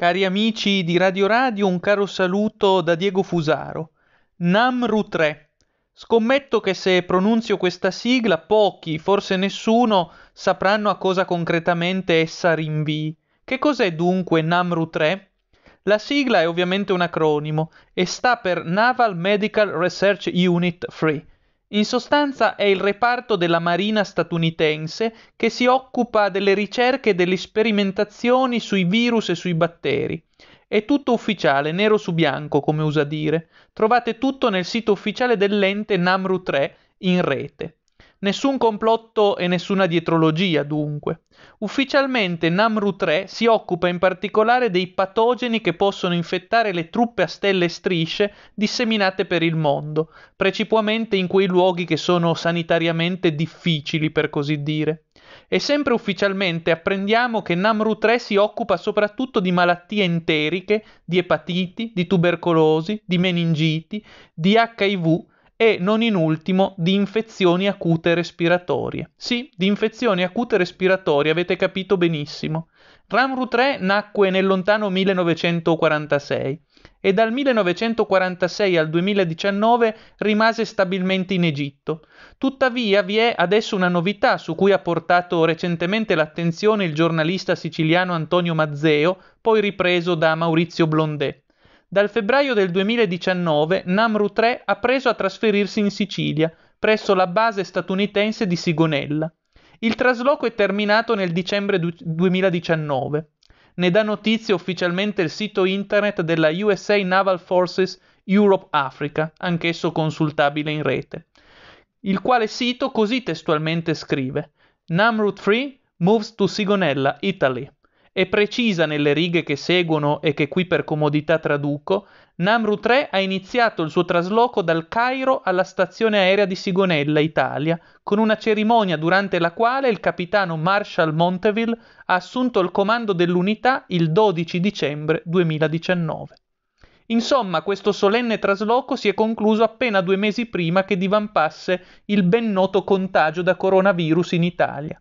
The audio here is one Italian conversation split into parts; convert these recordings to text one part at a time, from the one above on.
Cari amici di Radio Radio, un caro saluto da Diego Fusaro. Namru 3. Scommetto che se pronunzio questa sigla pochi, forse nessuno, sapranno a cosa concretamente essa rinvii. Che cos'è dunque Namru 3? La sigla è ovviamente un acronimo e sta per Naval Medical Research Unit 3, in sostanza è il reparto della Marina statunitense che si occupa delle ricerche e delle sperimentazioni sui virus e sui batteri. È tutto ufficiale, nero su bianco, come usa dire. Trovate tutto nel sito ufficiale dell'ente NAMRU3 in rete. Nessun complotto e nessuna dietrologia, dunque. Ufficialmente Namru 3 si occupa in particolare dei patogeni che possono infettare le truppe a stelle e strisce disseminate per il mondo, precipuamente in quei luoghi che sono sanitariamente difficili, per così dire. E sempre ufficialmente apprendiamo che Namru 3 si occupa soprattutto di malattie enteriche, di epatiti, di tubercolosi, di meningiti, di HIV, e non in ultimo di infezioni acute respiratorie. Sì, di infezioni acute respiratorie, avete capito benissimo. Ramru 3 nacque nel lontano 1946 e dal 1946 al 2019 rimase stabilmente in Egitto. Tuttavia vi è adesso una novità su cui ha portato recentemente l'attenzione il giornalista siciliano Antonio Mazzeo, poi ripreso da Maurizio Blondet. Dal febbraio del 2019 Namru 3 ha preso a trasferirsi in Sicilia, presso la base statunitense di Sigonella. Il trasloco è terminato nel dicembre du- 2019. Ne dà notizia ufficialmente il sito internet della USA Naval Forces Europe Africa, anch'esso consultabile in rete, il quale sito così testualmente scrive: Namru 3 moves to Sigonella, Italy. È precisa nelle righe che seguono e che qui per comodità traduco, Namru 3 ha iniziato il suo trasloco dal Cairo alla stazione aerea di Sigonella, Italia, con una cerimonia durante la quale il capitano Marshall Monteville ha assunto il comando dell'unità il 12 dicembre 2019. Insomma, questo solenne trasloco si è concluso appena due mesi prima che divampasse il ben noto contagio da coronavirus in Italia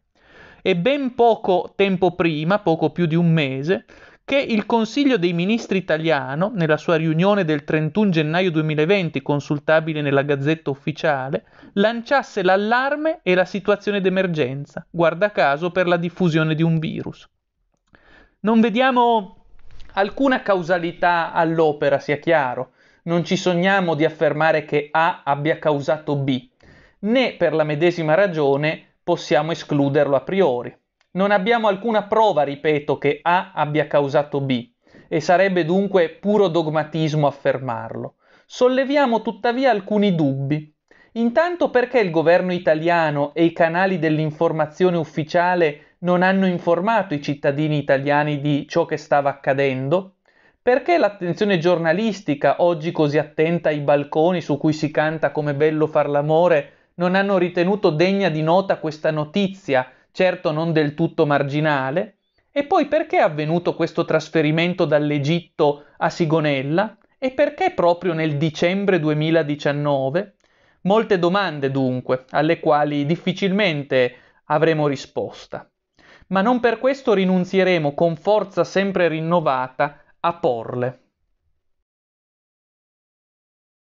e ben poco tempo prima, poco più di un mese, che il Consiglio dei Ministri italiano, nella sua riunione del 31 gennaio 2020, consultabile nella Gazzetta Ufficiale, lanciasse l'allarme e la situazione d'emergenza, guarda caso per la diffusione di un virus. Non vediamo alcuna causalità all'opera, sia chiaro, non ci sogniamo di affermare che A abbia causato B, né per la medesima ragione possiamo escluderlo a priori. Non abbiamo alcuna prova, ripeto, che A abbia causato B e sarebbe dunque puro dogmatismo affermarlo. Solleviamo tuttavia alcuni dubbi. Intanto perché il governo italiano e i canali dell'informazione ufficiale non hanno informato i cittadini italiani di ciò che stava accadendo? Perché l'attenzione giornalistica, oggi così attenta ai balconi su cui si canta come bello far l'amore, non hanno ritenuto degna di nota questa notizia, certo non del tutto marginale, e poi perché è avvenuto questo trasferimento dall'Egitto a Sigonella e perché proprio nel dicembre 2019? Molte domande dunque, alle quali difficilmente avremo risposta. Ma non per questo rinunzieremo con forza sempre rinnovata a porle.